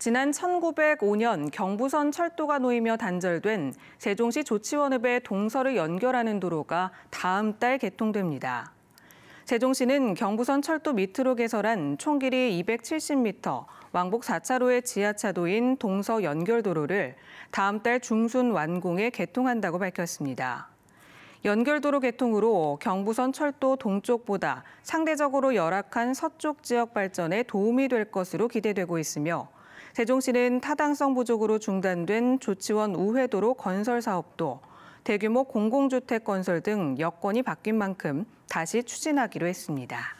지난 1905년 경부선 철도가 놓이며 단절된 세종시 조치원읍의 동서를 연결하는 도로가 다음 달 개통됩니다. 세종시는 경부선 철도 밑으로 개설한 총 길이 270m, 왕복 4차로의 지하차도인 동서 연결도로를 다음 달 중순 완공에 개통한다고 밝혔습니다. 연결도로 개통으로 경부선 철도 동쪽보다 상대적으로 열악한 서쪽 지역 발전에 도움이 될 것으로 기대되고 있으며 세종시는 타당성 부족으로 중단된 조치원 우회도로 건설 사업도 대규모 공공주택 건설 등 여건이 바뀐 만큼 다시 추진하기로 했습니다.